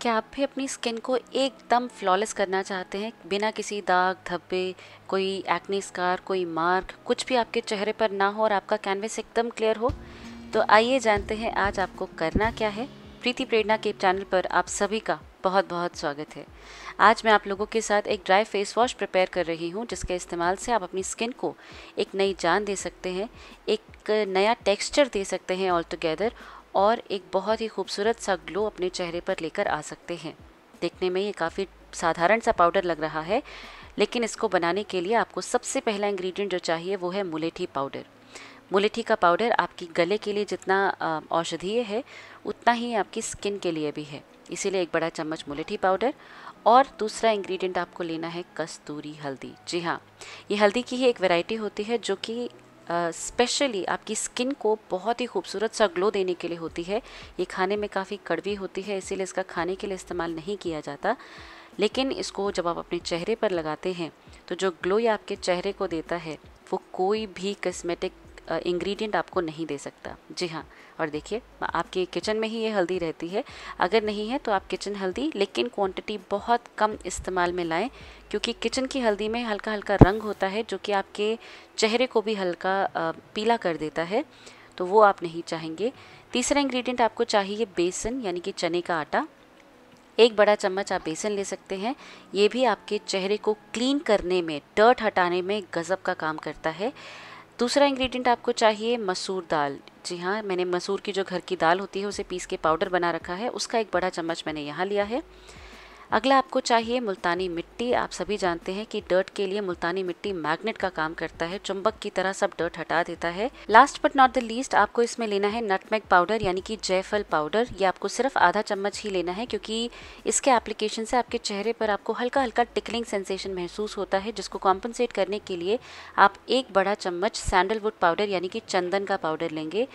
क्या आप भी अपनी स्किन को एकदम फ्लॉलेस करना चाहते हैं बिना किसी दाग धब्बे कोई एक्ने स्कार कोई मार्क कुछ भी आपके चेहरे पर ना हो और आपका कैनवस एकदम क्लियर हो तो आइए जानते हैं आज आपको करना क्या है प्रीति प्रेरणा के चैनल पर आप सभी का बहुत बहुत स्वागत है आज मैं आप लोगों के साथ एक ड्राई फेस वॉश प्रिपेयर कर रही हूँ जिसके इस्तेमाल से आप अपनी स्किन को एक नई जान दे सकते हैं एक नया टेक्सचर दे सकते हैं ऑल टुगेदर और एक बहुत ही खूबसूरत सा ग्लो अपने चेहरे पर लेकर आ सकते हैं देखने में ये काफ़ी साधारण सा पाउडर लग रहा है लेकिन इसको बनाने के लिए आपको सबसे पहला इंग्रेडिएंट जो चाहिए वो है मुलेठी पाउडर मुलेठी का पाउडर आपकी गले के लिए जितना औषधीय है उतना ही आपकी स्किन के लिए भी है इसीलिए एक बड़ा चम्मच मुलेठी पाउडर और दूसरा इंग्रेडिएंट आपको लेना है कस्तूरी हल्दी जी हाँ ये हल्दी की ही एक वैरायटी होती है जो कि स्पेशली uh, आपकी स्किन को बहुत ही खूबसूरत सा ग्लो देने के लिए होती है ये खाने में काफ़ी कड़वी होती है इसीलिए इसका खाने के लिए इस्तेमाल नहीं किया जाता लेकिन इसको जब आप अपने चेहरे पर लगाते हैं तो जो ग्लो ये आपके चेहरे को देता है वो कोई भी कस्मेटिक इंग्रेडिएंट आपको नहीं दे सकता जी हाँ और देखिए आपके किचन में ही ये हल्दी रहती है अगर नहीं है तो आप किचन हल्दी लेकिन क्वांटिटी बहुत कम इस्तेमाल में लाएं क्योंकि किचन की हल्दी में हल्का हल्का रंग होता है जो कि आपके चेहरे को भी हल्का पीला कर देता है तो वो आप नहीं चाहेंगे तीसरा इंग्रेडिएंट आपको चाहिए बेसन यानी कि चने का आटा एक बड़ा चम्मच आप बेसन ले सकते हैं ये भी आपके चेहरे को क्लीन करने में डर्ट हटाने में गज़ब का काम करता है दूसरा इंग्रेडिएंट आपको चाहिए मसूर दाल जी हाँ मैंने मसूर की जो घर की दाल होती है उसे पीस के पाउडर बना रखा है उसका एक बड़ा चम्मच मैंने यहाँ लिया है अगला आपको चाहिए मुल्तानी मिट्टी आप सभी जानते हैं कि डर्ट के लिए मुल्तानी मिट्टी मैग्नेट का काम करता है चुंबक की तरह सब डर्ट हटा देता है last but not the least आपको इसमें लेना है नटमेग पाउडर यानी कि जयफल पाउडर ये आपको सिर्फ आधा चम्मच ही लेना है क्योंकि इसके एप्लीकेशन से आपके चेहरे पर आपको हल्का हल्का टिकलिंग सेंसेशन महसूस होता है जिसको कॉम्पनसेट करने के लिए आप एक बड़ा चम्मच सैंडलवुड पाउडर यानी कि चंदन का पाउडर लेंगे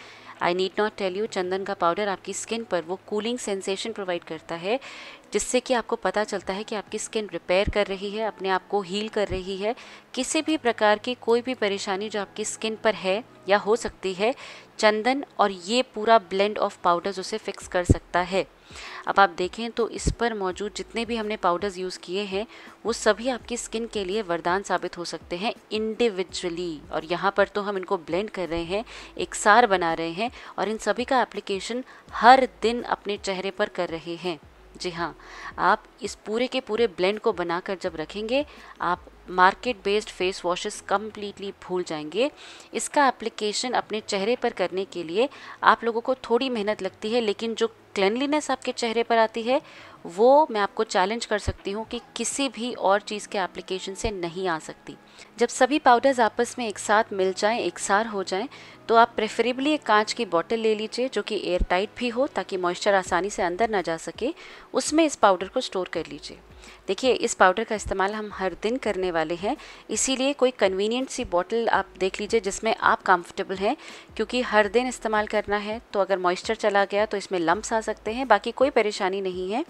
I need not tell you चंदन का पाउडर आपकी स्किन पर वो कूलिंग सेंसेशन प्रोवाइड करता है जिससे कि आपको पता चलता है कि आपकी स्किन रिपेयर कर रही है अपने आप को हील कर रही है किसी भी प्रकार की कोई भी परेशानी जो आपकी स्किन पर है या हो सकती है चंदन और ये पूरा ब्लेंड ऑफ पाउडर्स उसे फिक्स कर सकता है अब आप देखें तो इस पर मौजूद जितने भी हमने पाउडर्स यूज़ किए हैं वो सभी आपकी स्किन के लिए वरदान साबित हो सकते हैं इंडिविजुअली और यहाँ पर तो हम इनको ब्लेंड कर रहे हैं एक सार बना रहे हैं और इन सभी का एप्लीकेशन हर दिन अपने चेहरे पर कर रहे हैं जी हाँ आप इस पूरे के पूरे ब्लेंड को बनाकर जब रखेंगे आप market based face washes completely भूल जाएंगे इसका एप्लीकेशन अपने चेहरे पर करने के लिए आप लोगों को थोड़ी मेहनत लगती है लेकिन जो क्लेनलीनेस आपके चेहरे पर आती है वो मैं आपको चैलेंज कर सकती हूँ कि किसी भी और चीज़ के एप्लीकेशन से नहीं आ सकती जब सभी पाउडर्स आपस में एक साथ मिल जाएं एक सार हो जाएं तो आप प्रेफरेबली एक कांच की बोतल ले लीजिए जो कि एयर टाइट भी हो ताकि मॉइस्चर आसानी से अंदर ना जा सके उसमें इस पाउडर को स्टोर कर लीजिए देखिए इस पाउडर का इस्तेमाल हम हर दिन करने वाले हैं इसीलिए कोई कन्वीनियंट सी बॉटल आप देख लीजिए जिसमें आप कंफर्टेबल हैं क्योंकि हर दिन इस्तेमाल करना है तो अगर मॉइस्चर चला गया तो इसमें लम्ब्स आ सकते हैं बाकी कोई परेशानी नहीं है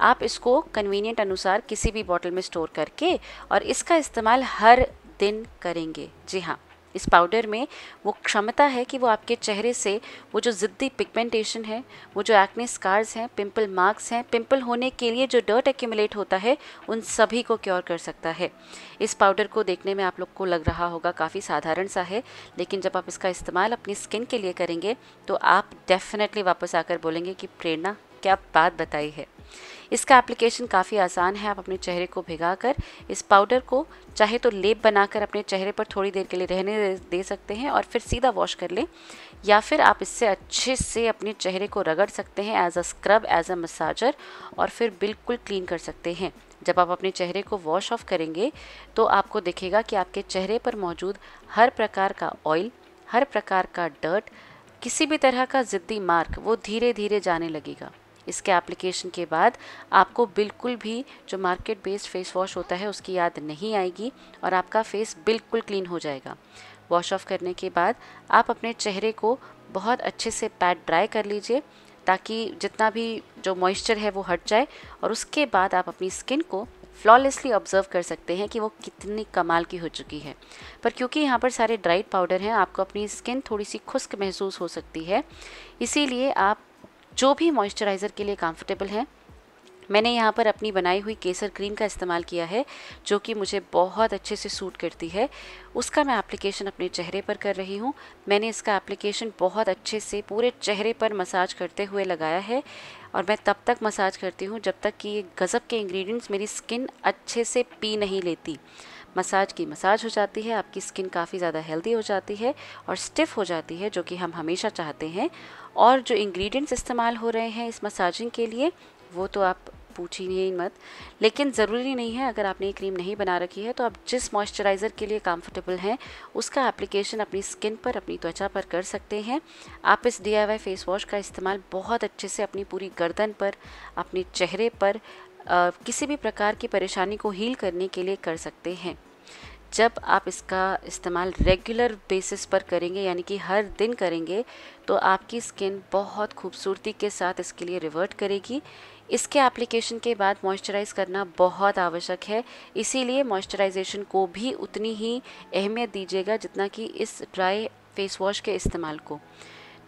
आप इसको कन्वीनियंट अनुसार किसी भी बॉटल में स्टोर करके और इसका इस्तेमाल हर दिन करेंगे जी हाँ इस पाउडर में वो क्षमता है कि वो आपके चेहरे से वो जो ज़िद्दी पिगमेंटेशन है वो जो एक्ने स्कार्स हैं पिंपल मार्क्स हैं पिंपल होने के लिए जो डर्ट एक्यूमुलेट होता है उन सभी को क्योर कर सकता है इस पाउडर को देखने में आप लोग को लग रहा होगा काफ़ी साधारण सा है लेकिन जब आप इसका इस्तेमाल अपनी स्किन के लिए करेंगे तो आप डेफिनेटली वापस आकर बोलेंगे कि प्रेरणा क्या बात बताई है इसका एप्लीकेशन काफ़ी आसान है आप अपने चेहरे को भिगा कर इस पाउडर को चाहे तो लेप बनाकर अपने चेहरे पर थोड़ी देर के लिए रहने दे सकते हैं और फिर सीधा वॉश कर लें या फिर आप इससे अच्छे से अपने चेहरे को रगड़ सकते हैं as a scrub as a massager और फिर बिल्कुल क्लीन कर सकते हैं जब आप अपने चेहरे को वॉश ऑफ करेंगे तो आपको दिखेगा कि आपके चेहरे पर मौजूद हर प्रकार का ऑयल हर प्रकार का डर्ट किसी भी तरह का ज़िद्दी मार्क वो धीरे धीरे जाने लगेगा इसके एप्लीकेशन के बाद आपको बिल्कुल भी जो मार्केट बेस्ड फेस वॉश होता है उसकी याद नहीं आएगी और आपका फेस बिल्कुल क्लीन हो जाएगा वॉश ऑफ करने के बाद आप अपने चेहरे को बहुत अच्छे से पैड ड्राई कर लीजिए ताकि जितना भी जो मॉइस्चर है वो हट जाए और उसके बाद आप अपनी स्किन को फ्लॉलेसली ऑब्जर्व कर सकते हैं कि वो कितनी कमाल की हो चुकी है पर क्योंकि यहाँ पर सारे ड्राइड पाउडर हैं आपको अपनी स्किन थोड़ी सी खुश्क महसूस हो सकती है इसीलिए आप जो भी मॉइस्चराइज़र के लिए कंफर्टेबल है मैंने यहाँ पर अपनी बनाई हुई केसर क्रीम का इस्तेमाल किया है जो कि मुझे बहुत अच्छे से सूट करती है उसका मैं एप्लीकेशन अपने चेहरे पर कर रही हूँ मैंने इसका एप्लीकेशन बहुत अच्छे से पूरे चेहरे पर मसाज करते हुए लगाया है और मैं तब तक मसाज करती हूँ जब तक कि ये गज़ब के इंग्रेडिएंट्स मेरी स्किन अच्छे से पी नहीं लेती मसाज की मसाज हो जाती है आपकी स्किन काफ़ी ज़्यादा हेल्दी हो जाती है और स्टिफ़ हो जाती है जो कि हम हमेशा चाहते हैं और जो इंग्रेडिएंट्स इस्तेमाल हो रहे हैं इस मसाजिंग के लिए वो तो आप पूछिए ही मत लेकिन ज़रूरी नहीं है अगर आपने ये क्रीम नहीं बना रखी है तो आप जिस मॉइस्चराइज़र के लिए कंफर्टेबल हैं उसका एप्लीकेशन अपनी स्किन पर अपनी त्वचा पर कर सकते हैं आप इस डी फेस वॉश का इस्तेमाल बहुत अच्छे से अपनी पूरी गर्दन पर अपने चेहरे पर किसी भी प्रकार की परेशानी को हील करने के लिए कर सकते हैं जब आप इसका इस्तेमाल रेगुलर बेसिस पर करेंगे यानी कि हर दिन करेंगे तो आपकी स्किन बहुत खूबसूरती के साथ इसके लिए रिवर्ट करेगी इसके एप्लीकेशन के बाद मॉइस्चराइज़ करना बहुत आवश्यक है इसीलिए मॉइस्चराइजेशन को भी उतनी ही अहमियत दीजिएगा जितना कि इस ड्राई फेस वॉश के इस्तेमाल को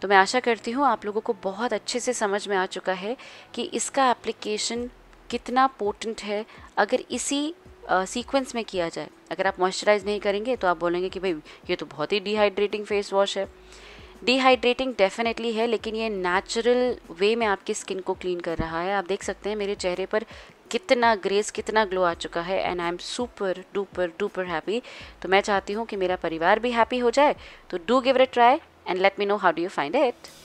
तो मैं आशा करती हूँ आप लोगों को बहुत अच्छे से समझ में आ चुका है कि इसका एप्लीकेशन कितना पोटेंट है अगर इसी सीक्वेंस uh, में किया जाए अगर आप मॉइस्चराइज नहीं करेंगे तो आप बोलेंगे कि भाई ये तो बहुत ही डिहाइड्रेटिंग फेस वॉश है डिहाइड्रेटिंग डेफिनेटली है लेकिन ये नेचुरल वे में आपकी स्किन को क्लीन कर रहा है आप देख सकते हैं मेरे चेहरे पर कितना ग्रेस कितना ग्लो आ चुका है and I am super duper duper happy तो मैं चाहती हूँ कि मेरा परिवार भी हैप्पी हो जाए तो do give it try and let me know how do you find it